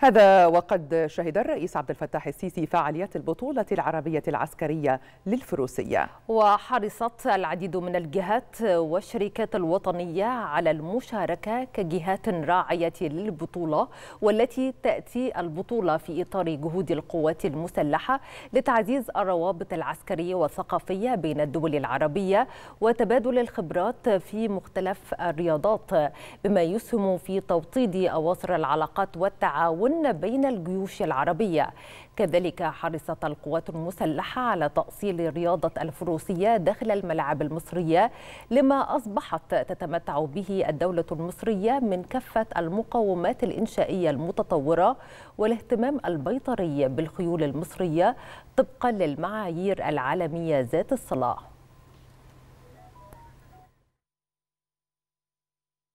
هذا وقد شهد الرئيس عبد الفتاح السيسي فعاليات البطولة العربية العسكرية للفروسية وحرصت العديد من الجهات والشركات الوطنية على المشاركة كجهات راعية للبطولة والتي تأتي البطولة في إطار جهود القوات المسلحة لتعزيز الروابط العسكرية والثقافية بين الدول العربية وتبادل الخبرات في مختلف الرياضات بما يسهم في توطيد أواصر العلاقات والتعاون التعاون بين الجيوش العربية كذلك حرصت القوات المسلحة على تأصيل رياضة الفروسية داخل الملاعب المصرية لما أصبحت تتمتع به الدولة المصرية من كافة المقومات الإنشائية المتطورة والاهتمام البيطري بالخيول المصرية طبقا للمعايير العالمية ذات الصلاة